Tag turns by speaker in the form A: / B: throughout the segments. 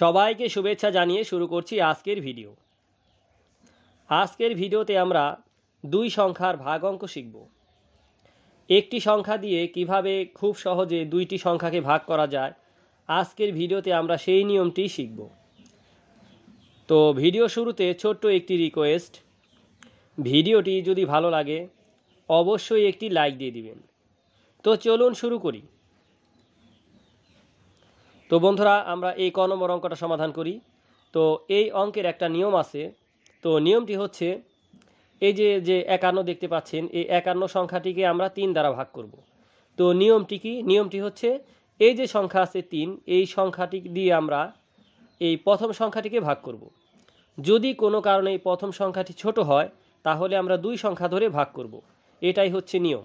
A: সবাইকে শুভেচ্ছা জানিয়ে শুরু করছি আজকের ভিডিও আজকের ভিডিওতে আমরা দুই সংখ্যার ভাগ অঙ্ক শিখব একটি সংখ্যা দিয়ে কিভাবে খুব সহজে দুইটি সংখ্যাকে ভাগ করা যায় আজকের ভিডিওতে আমরা সেই নিয়মটি শিখব তো ভিডিও শুরুতে ছোট্ট একটি রিকোয়েস্ট ভিডিওটি যদি ভালো লাগে অবশ্যই একটি লাইক দিয়ে দিবেন তো চলুন শুরু করি তো বন্ধুরা আমরা এই ক নম্বর অঙ্কটা সমাধান করি তো এই অঙ্কের একটা নিয়ম আছে তো নিয়মটি হচ্ছে এই যে যে একান্ন দেখতে পাচ্ছেন এই একান্ন সংখ্যাটিকে আমরা তিন দ্বারা ভাগ করব। তো নিয়মটি কি নিয়মটি হচ্ছে এই যে সংখ্যা আছে তিন এই সংখ্যাটি দিয়ে আমরা এই প্রথম সংখ্যাটিকে ভাগ করব। যদি কোনো কারণে এই প্রথম সংখ্যাটি ছোট হয় তাহলে আমরা দুই সংখ্যা ধরে ভাগ করব। এটাই হচ্ছে নিয়ম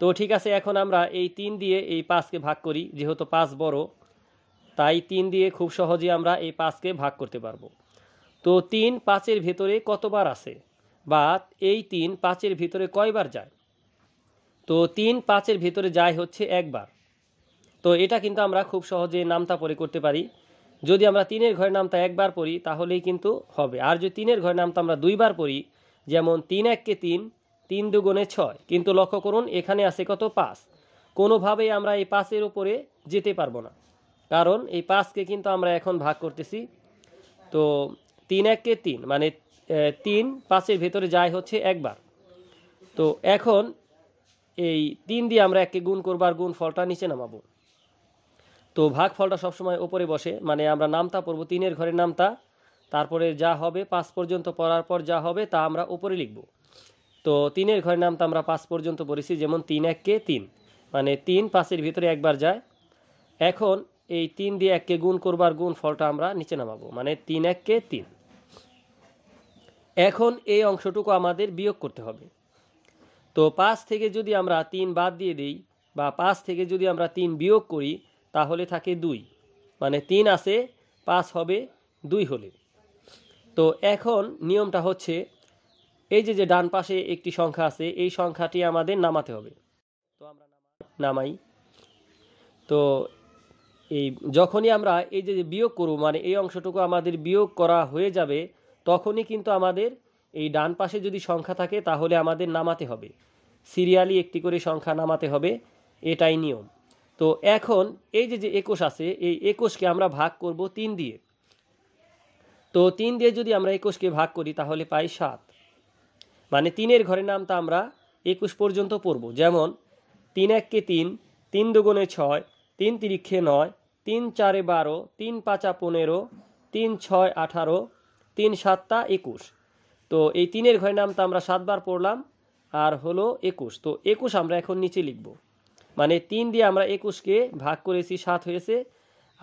A: তো ঠিক আছে এখন আমরা এই তিন দিয়ে এই পাঁচকে ভাগ করি যেহেতু পাঁচ বড় তাই তিন দিয়ে খুব সহজে আমরা এই পাঁচকে ভাগ করতে পারবো তো তিন পাঁচের ভেতরে কতবার আছে বা এই তিন পাঁচের ভিতরে কয়বার যায় তো তিন পাঁচের ভিতরে যায় হচ্ছে একবার তো এটা কিন্তু আমরা খুব সহজে নামতা পরে করতে পারি যদি আমরা তিনের ঘরের নামতা একবার পড়ি তাহলেই কিন্তু হবে আর যদি তিনের ঘরের নামতা আমরা দুইবার পড়ি যেমন তিন এককে তিন তিন দুগুণে ছয় কিন্তু লক্ষ্য করুন এখানে আছে কত পাঁচ কোনোভাবেই আমরা এই পাঁচের উপরে যেতে পারবো না কারণ এই পাঁচকে কিন্তু আমরা এখন ভাগ করতেছি তো তিন এককে তিন মানে তিন পাঁচের ভেতরে যায় হচ্ছে একবার তো এখন এই তিন দিয়ে আমরা এককে গুণ করবার গুণ ফলটা নিচে নামাবো তো ভাগ ফলটা সবসময় ওপরে বসে মানে আমরা নামতা পড়বো তিনের ঘরের নামতা তারপরে যা হবে পাঁচ পর্যন্ত পড়ার পর যা হবে তা আমরা উপরে লিখব তো তিনের ঘরের নামতা আমরা পাঁচ পর্যন্ত পড়েছি যেমন তিন এককে তিন মানে তিন পাঁচের ভিতরে একবার যায় এখন এই তিন দিয়ে এককে গুণ করবার গুণ ফলটা আমরা নিচে নামাবো মানে তিন এককে তিন এখন এই অংশটুকু আমাদের বিয়োগ করতে হবে তো পাঁচ থেকে যদি আমরা তিন বাদ দিয়ে দিই বা পাঁচ থেকে যদি আমরা তিন বিয়োগ করি তাহলে থাকে দুই মানে তিন আছে পাঁচ হবে দুই হলে তো এখন নিয়মটা হচ্ছে এই যে যে ডান পাশে একটি সংখ্যা আছে এই সংখ্যাটি আমাদের নামাতে হবে তো আমরা নামাই তো এই যখনই আমরা এই যে বিয়োগ করব মানে এই অংশটুকু আমাদের বিয়োগ করা হয়ে যাবে তখনই কিন্তু আমাদের এই ডান পাশে যদি সংখ্যা থাকে তাহলে আমাদের নামাতে হবে সিরিয়ালি একটি করে সংখ্যা নামাতে হবে এটাই নিয়ম তো এখন এই যে যে একুশ আছে এই একুশকে আমরা ভাগ করব তিন দিয়ে তো তিন দিয়ে যদি আমরা একুশকে ভাগ করি তাহলে পাই সাত মানে তিনের ঘরে নামতা আমরা একুশ পর্যন্ত পড়ব যেমন তিন এককে তিন তিন দুগুণে ছয় তিন তিরিক্ষে নয় তিন চারে বারো তিন পাঁচা পনেরো তিন ছয় আঠারো তিন সাতটা একুশ তো এই তিনের ঘরের তো আমরা সাতবার পড়লাম আর হলো একুশ তো একুশ আমরা এখন নিচে লিখব মানে তিন দিয়ে আমরা একুশকে ভাগ করেছি সাত হয়েছে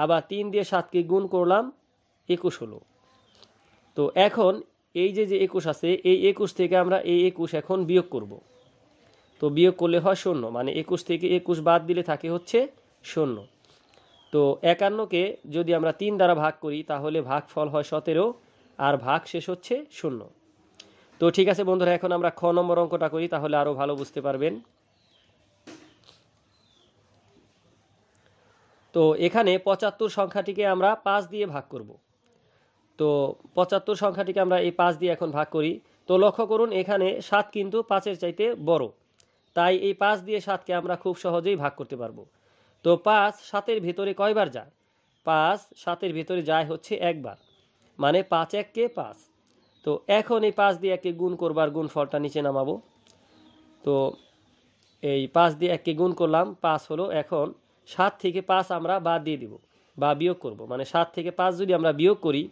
A: আবার তিন দিয়ে সাতকে গুণ করলাম একুশ হলো তো এখন এই যে যে একুশ আছে এই একুশ থেকে আমরা এই একুশ এখন বিয়োগ করব। তো বিয়োগ করলে হয় শূন্য মানে একুশ থেকে একুশ বাদ দিলে থাকে হচ্ছে শূন্য তো একান্নকে যদি আমরা তিন দ্বারা ভাগ করি তাহলে ভাগ ফল হয় সতেরো আর ভাগ শেষ হচ্ছে শূন্য তো ঠিক আছে বন্ধুরা এখন আমরা খ নম্বর অঙ্কটা করি তাহলে আরও ভালো বুঝতে পারবেন তো এখানে পঁচাত্তর সংখ্যাটিকে আমরা পাঁচ দিয়ে ভাগ করব তো পঁচাত্তর সংখ্যাটিকে আমরা এই পাঁচ দিয়ে এখন ভাগ করি তো লক্ষ্য করুন এখানে সাত কিন্তু পাঁচের চাইতে বড় তাই এই পাঁচ দিয়ে সাতকে আমরা খুব সহজেই ভাগ করতে পারবো তো পাঁচ সাতের ভেতরে কয়বার যায় পাঁচ সাতের ভেতরে যায় হচ্ছে একবার মানে পাঁচ এককে পাঁচ তো এখন এই পাঁচ দিয়ে একে গুণ করবার গুণ ফলটা নিচে নামাবো তো এই পাঁচ দিয়ে একে গুণ করলাম পাঁচ হলো এখন সাত থেকে পাঁচ আমরা বাদ দিয়ে দিব বা বিয়োগ করব মানে সাত থেকে পাঁচ যদি আমরা বিয়োগ করি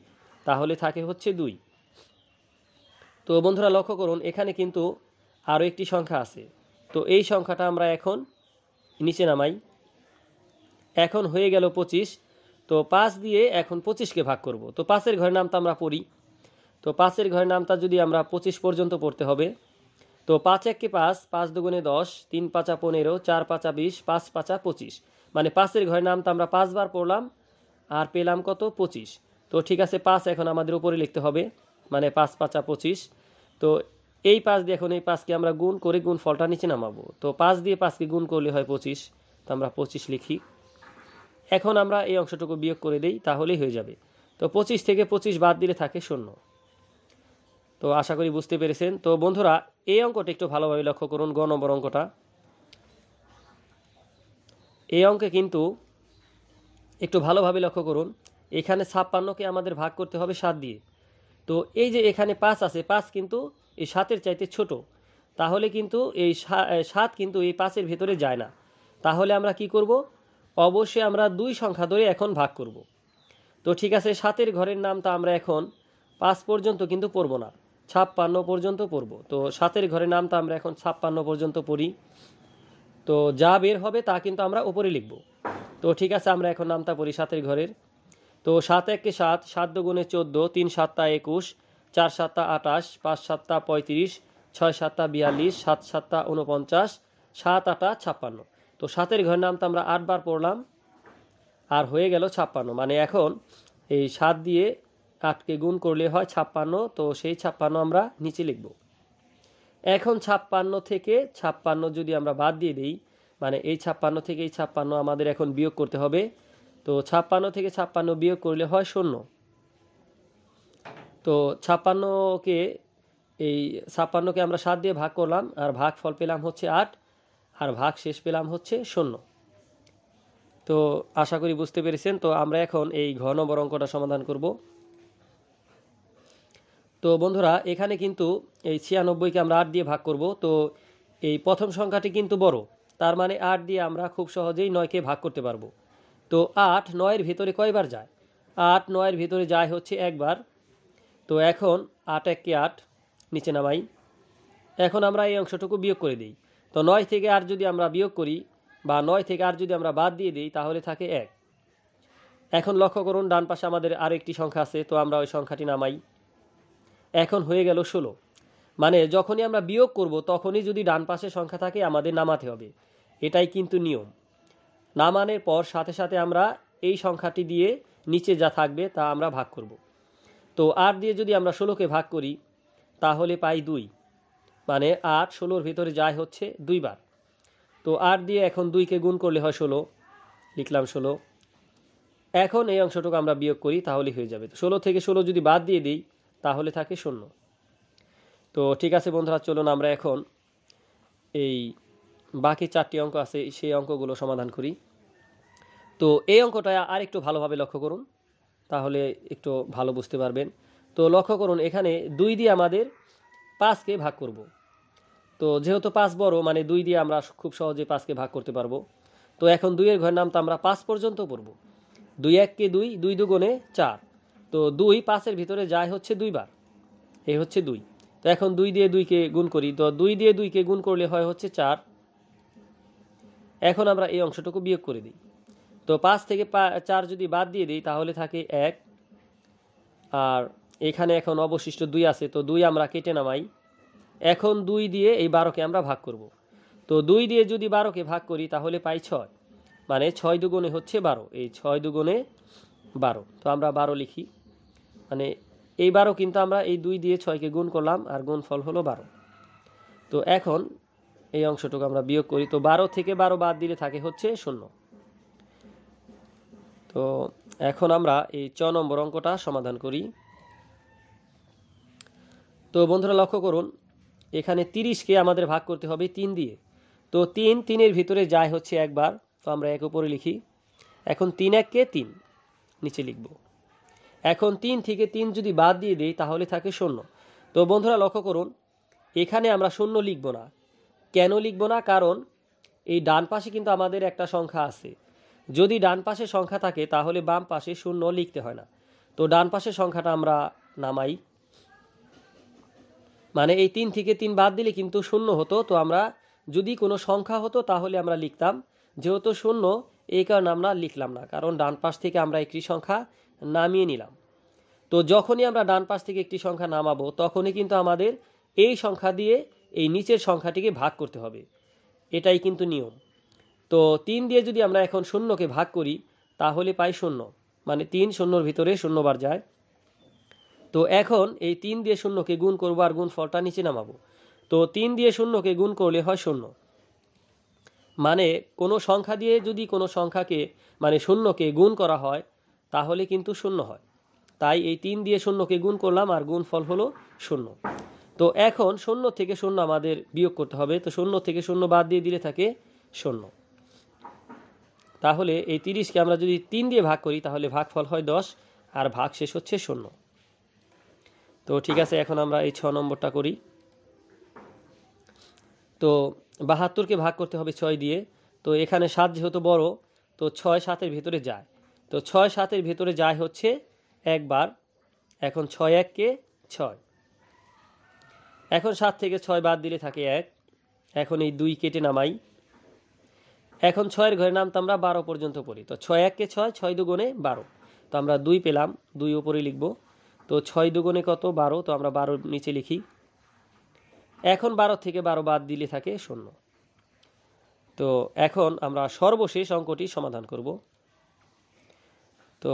A: তাহলে থাকে হচ্ছে দুই তো বন্ধুরা লক্ষ্য করুন এখানে কিন্তু আরও একটি সংখ্যা আছে তো এই সংখ্যাটা আমরা এখন নিচে নামাই এখন হয়ে গেল পঁচিশ তো পাঁচ দিয়ে এখন পঁচিশকে ভাগ করব তো পাঁচের ঘরের নামটা আমরা পড়ি তো পাঁচের ঘরের নামটা যদি আমরা পঁচিশ পর্যন্ত পড়তে হবে তো পাঁচ এককে পাঁচ পাঁচ দুগুণে দশ তিন পাঁচা পনেরো চার পাঁচা বিশ পাঁচ পাঁচা পঁচিশ মানে পাঁচের ঘরের নামটা আমরা পাঁচবার পড়লাম আর পেলাম কত পঁচিশ তো ঠিক আছে পাঁচ এখন আমাদের উপরে লিখতে হবে মানে পাঁচ পাঁচা পঁচিশ তো এই পাঁচ দিয়ে এখন এই পাঁচকে আমরা গুণ করে গুণ ফলটা নিচে নামাবো তো পাঁচ দিয়ে পাঁচকে গুণ করলে হয় পঁচিশ তো আমরা পঁচিশ লিখি এখন আমরা এই অংশটুকু বিয়োগ করে দিই তাহলেই হয়ে যাবে তো পঁচিশ থেকে পঁচিশ বাদ দিলে থাকে শূন্য তো আশা করি বুঝতে পেরেছেন তো বন্ধুরা এই অঙ্কটা একটু ভালোভাবে লক্ষ্য করুন গ নম্বর অঙ্কটা এই অঙ্কে কিন্তু একটু ভালোভাবে লক্ষ্য করুন এখানে ছাপ্পান্নকে আমাদের ভাগ করতে হবে সাত দিয়ে তো এই যে এখানে পাঁচ আছে পাঁচ কিন্তু এই সাতের চাইতে ছোট তাহলে কিন্তু এই সাত কিন্তু এই পাঁচের ভেতরে যায় না তাহলে আমরা কি করব অবশ্যই আমরা দুই সংখ্যা ধরে এখন ভাগ করব। তো ঠিক আছে সাতের ঘরের নামটা আমরা এখন পাঁচ পর্যন্ত কিন্তু পড়ব না ছাপ্পান্ন পর্যন্ত পড়ব তো সাতের ঘরের নামটা আমরা এখন ছাপ্পান্ন পর্যন্ত পড়ি তো যা বের হবে তা কিন্তু আমরা উপরে লিখব তো ঠিক আছে আমরা এখন নামটা পড়ি সাতের ঘরের তো সাত একে সাত সাত দুগুণে চোদ্দো তিন সাতটা একুশ চার সাতটা আটাশ পাঁচ সাতটা পঁয়ত্রিশ ছয় সাতটা বিয়াল্লিশ সাত সাতটা উনপঞ্চাশ সাত আটা ছাপ্পান্ন তো সাতের ঘর তো আমরা আটবার পড়লাম আর হয়ে গেল ছাপ্পান্ন মানে এখন এই সাত দিয়ে আটকে গুণ করলে হয় ছাপ্পান্ন তো সেই ছাপ্পান্ন আমরা নিচে লিখব এখন ছাপ্পান্ন থেকে ছাপ্পান্ন যদি আমরা বাদ দিয়ে দিই মানে এই ছাপ্পান্ন থেকে এই ছাপ্পান্ন আমাদের এখন বিয়োগ করতে হবে তো ছাপ্পান্ন থেকে ছাপ্পান্ন বিয়োগ করলে হয় শূন্য তো ছাপ্পান্নকে এই ছাপ্পান্নকে আমরা সাত দিয়ে ভাগ করলাম আর ভাগ ফল পেলাম হচ্ছে আট আর ভাগ শেষ পেলাম হচ্ছে শূন্য তো আশা করি বুঝতে পেরেছেন তো আমরা এখন এই ঘন বরঙ্কটা সমাধান করব তো বন্ধুরা এখানে কিন্তু এই ছিয়ানব্বইকে আমরা আট দিয়ে ভাগ করব তো এই প্রথম সংখ্যাটি কিন্তু বড় তার মানে আট দিয়ে আমরা খুব সহজেই নয়কে ভাগ করতে পারবো তো আট নয়ের ভিতরে কয়বার যায় আট নয়ের ভিতরে যায় হচ্ছে একবার তো এখন আট এককে আট নিচে নামাই এখন আমরা এই অংশটুকু বিয়োগ করে দিই তো নয় থেকে আর যদি আমরা বিয়োগ করি বা নয় থেকে আর যদি আমরা বাদ দিয়ে দিই তাহলে থাকে এক এখন লক্ষ্য করুন ডান পাশে আমাদের আর একটি সংখ্যা আছে তো আমরা ওই সংখ্যাটি নামাই এখন হয়ে গেল ষোলো মানে যখনই আমরা বিয়োগ করব তখনই যদি ডান পাশে সংখ্যা থাকে আমাদের নামাতে হবে এটাই কিন্তু নিয়ম নামানের পর সাথে সাথে আমরা এই সংখ্যাটি দিয়ে নিচে যা থাকবে তা আমরা ভাগ করব তো আর দিয়ে যদি আমরা ষোলোকে ভাগ করি তাহলে পাই দুই মানে আট ষোলোর ভিতরে যায় হচ্ছে দুইবার তো আট দিয়ে এখন দুইকে গুণ করলে হয় ষোলো লিখলাম ষোলো এখন এই অংশটুকু আমরা বিয়োগ করি তাহলে হয়ে যাবে তো ষোলো থেকে ষোলো যদি বাদ দিয়ে দিই তাহলে থাকে শূন্য তো ঠিক আছে বন্ধুরা চলুন আমরা এখন এই বাকি চারটি অঙ্ক আছে সেই অঙ্কগুলো সমাধান করি তো এই অঙ্কটা আর একটু ভালোভাবে লক্ষ্য করুন তাহলে একটু ভালো বুঝতে পারবেন তো লক্ষ্য করুন এখানে দুই দিয়ে আমাদের পাঁচকে ভাগ করব। তো যেহেতু পাঁচ বড় মানে দুই দিয়ে আমরা খুব সহজে পাঁচকে ভাগ করতে পারবো তো এখন দুইয়ের ঘরের নাম তো আমরা পাঁচ পর্যন্ত পড়ব দুই এককে দুই দুই দুগুণে চার তো দুই পাঁচের ভিতরে যায় হচ্ছে দুইবার এই হচ্ছে দুই তো এখন দুই দিয়ে দুইকে গুণ করি তো দুই দিয়ে দুইকে গুণ করলে হয় হচ্ছে চার এখন আমরা এই অংশটুকু বিয়োগ করে দিই তো পাঁচ থেকে চার যদি বাদ দিয়ে দিই তাহলে থাকে এক আর এখানে এখন অবশিষ্ট দুই আছে তো দুই আমরা কেটে নামাই এখন দুই দিয়ে এই বারোকে আমরা ভাগ করব। তো দুই দিয়ে যদি বারোকে ভাগ করি তাহলে পাই ছয় মানে ছয় দুগুণে হচ্ছে বারো এই ছয় দুগুণে বারো তো আমরা বারো লিখি মানে এই বারো কিন্তু আমরা এই দুই দিয়ে ছয়কে গুণ করলাম আর গুণ ফল হলো বারো তো এখন এই অংশটুকু আমরা বিয়োগ করি তো বারো থেকে বারো বাদ দিলে থাকে হচ্ছে শূন্য তো এখন আমরা এই চ নম্বর অঙ্কটা সমাধান করি তো বন্ধুরা লক্ষ্য করুন এখানে তিরিশকে আমাদের ভাগ করতে হবে তিন দিয়ে তো তিন তিনের ভিতরে যায় হচ্ছে একবার তো আমরা এক উপরে লিখি এখন তিন এককে তিন নিচে লিখব এখন তিন থেকে তিন যদি বাদ দিয়ে দিই তাহলে থাকে শূন্য তো বন্ধুরা লক্ষ্য করুন এখানে আমরা শূন্য লিখব না কেন লিখব না কারণ এই ডান পাশে কিন্তু আমাদের একটা সংখ্যা আছে যদি ডান পাশে সংখ্যা থাকে তাহলে বাম পাশে শূন্য লিখতে হয় না তো ডান পাশের সংখ্যাটা আমরা নামাই মানে এই তিন থেকে তিন বাদ দিলে কিন্তু শূন্য হতো তো আমরা যদি কোনো সংখ্যা হতো তাহলে আমরা লিখতাম যেহেতু শূন্য এই কারণে আমরা লিখলাম না কারণ ডান পাশ থেকে আমরা একটি সংখ্যা নামিয়ে নিলাম তো যখনই আমরা ডান পাশ থেকে একটি সংখ্যা নামাবো তখনই কিন্তু আমাদের এই সংখ্যা দিয়ে এই নিচের সংখ্যাটিকে ভাগ করতে হবে এটাই কিন্তু নিয়ম তো তিন দিয়ে যদি আমরা এখন শূন্যকে ভাগ করি তাহলে পাই শূন্য মানে তিন শূন্যর ভিতরে শূন্যবার যায় তো এখন এই তিন দিয়ে শূন্যকে গুণ করবো আর গুণ ফলটা নিচে নামাবো তো তিন দিয়ে শূন্যকে গুণ করলে হয় শূন্য মানে কোনো সংখ্যা দিয়ে যদি কোনো সংখ্যাকে মানে শূন্যকে গুণ করা হয় তাহলে কিন্তু শূন্য হয় তাই এই তিন দিয়ে শূন্যকে গুণ করলাম আর গুণ ফল হলো শূন্য তো এখন শূন্য থেকে শূন্য আমাদের বিয়োগ করতে হবে তো শূন্য থেকে শূন্য বাদ দিয়ে দিলে থাকে শূন্য তাহলে এই তিরিশকে আমরা যদি তিন দিয়ে ভাগ করি তাহলে ভাগ ফল হয় দশ আর ভাগ শেষ হচ্ছে শূন্য তো ঠিক আছে এখন আমরা এই ছ নম্বরটা করি তো বাহাত্তরকে ভাগ করতে হবে ছয় দিয়ে তো এখানে সাত যেহেতু বড় তো ছয় সাতের ভিতরে যায় তো ছয় সাতের ভেতরে যায় হচ্ছে একবার এখন ছয় এককে ছয় এখন সাত থেকে ছয় বাদ দিলে থাকে এক এখন এই দুই কেটে নামাই এখন ছয়ের ঘরে নামতে আমরা বারো পর্যন্ত পড়ি তো ছয় এককে ছয় ছয় দুগুণে বারো তো আমরা দুই পেলাম দুই ওপরে লিখবো তো ছয় দুগুণে কত বারো তো আমরা বারোর নিচে লিখি এখন বারো থেকে বারো বাদ দিলে থাকে শূন্য তো এখন আমরা সর্বশেষ অঙ্কটি সমাধান করব তো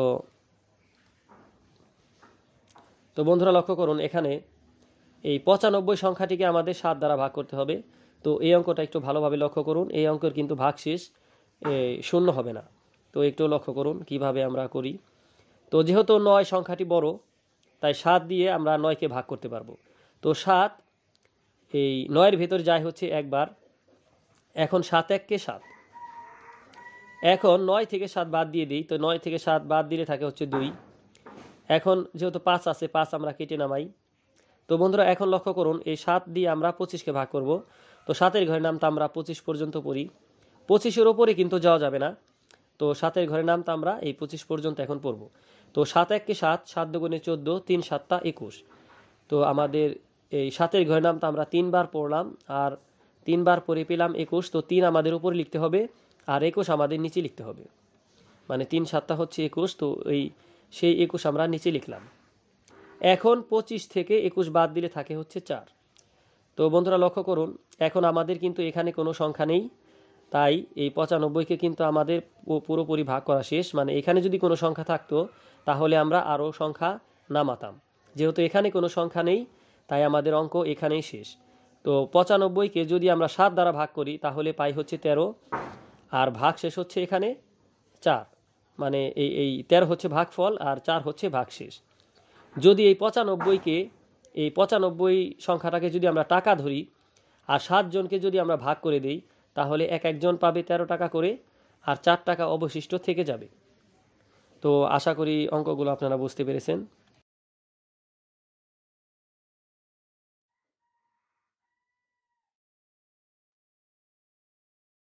A: তো বন্ধুরা লক্ষ্য করুন এখানে এই পঁচানব্বই সংখ্যাটিকে আমাদের সাত দ্বারা ভাগ করতে হবে তো এই অঙ্কটা একটু ভালোভাবে লক্ষ্য করুন এই অঙ্কের কিন্তু ভাগশেষ শূন্য হবে না তো একটু লক্ষ্য করুন কিভাবে আমরা করি তো যেহেতু নয় সংখ্যাটি বড় তাই সাত দিয়ে আমরা নয়কে ভাগ করতে পারবো তো সাত এই নয়ের ভেতর যায় হচ্ছে একবার এখন সাত এককে সাত এখন নয় থেকে সাত বাদ দিয়ে দিই তো নয় থেকে সাত বাদ দিলে থাকে হচ্ছে দুই এখন যেহেতু পাঁচ আছে পাঁচ আমরা কেটে নামাই তো বন্ধুরা এখন লক্ষ্য করুন এই সাত দিয়ে আমরা পঁচিশকে ভাগ করব তো সাতের ঘরের তো আমরা পঁচিশ পর্যন্ত পড়ি পঁচিশের ওপরে কিন্তু যাওয়া যাবে না তো সাতের ঘরে তো আমরা এই পঁচিশ পর্যন্ত এখন পড়ব তো সাত এককে সাত সাত দুগুণে চোদ্দ তিন সাতটা একুশ তো আমাদের এই সাতের ঘরে তো আমরা তিনবার পড়লাম আর তিনবার পড়ে পেলাম একুশ তো তিন আমাদের উপরে লিখতে হবে আর একুশ আমাদের নিচে লিখতে হবে মানে তিন সাতটা হচ্ছে একুশ তো এই সেই একুশ আমরা নিচে লিখলাম এখন পঁচিশ থেকে একুশ বাদ দিলে থাকে হচ্ছে চার তো বন্ধুরা লক্ষ্য করুন এখন আমাদের কিন্তু এখানে কোনো সংখ্যা নেই তাই এই পঁচানব্বইকে কিন্তু আমাদের পুরোপুরি ভাগ করা শেষ মানে এখানে যদি কোনো সংখ্যা থাকতো তাহলে আমরা আরও সংখ্যা নামাতাম যেহেতু এখানে কোনো সংখ্যা নেই তাই আমাদের অঙ্ক এখানেই শেষ তো পঁচানব্বইকে যদি আমরা সাত দ্বারা ভাগ করি তাহলে পাই হচ্ছে ১৩ আর ভাগ শেষ হচ্ছে এখানে চার মানে এই এই তেরো হচ্ছে ভাগ ফল আর চার হচ্ছে ভাগ শেষ যদি এই পঁচানব্বইকে এই পঁচানব্বই সংখ্যাটাকে যদি আমরা টাকা ধরি আর সাতজনকে যদি আমরা ভাগ করে দিই তাহলে এক একজন পাবে ১৩ টাকা করে আর চার টাকা অবশিষ্ট থেকে যাবে তো আশা করি অঙ্কগুলো আপনারা বুঝতে পেরেছেন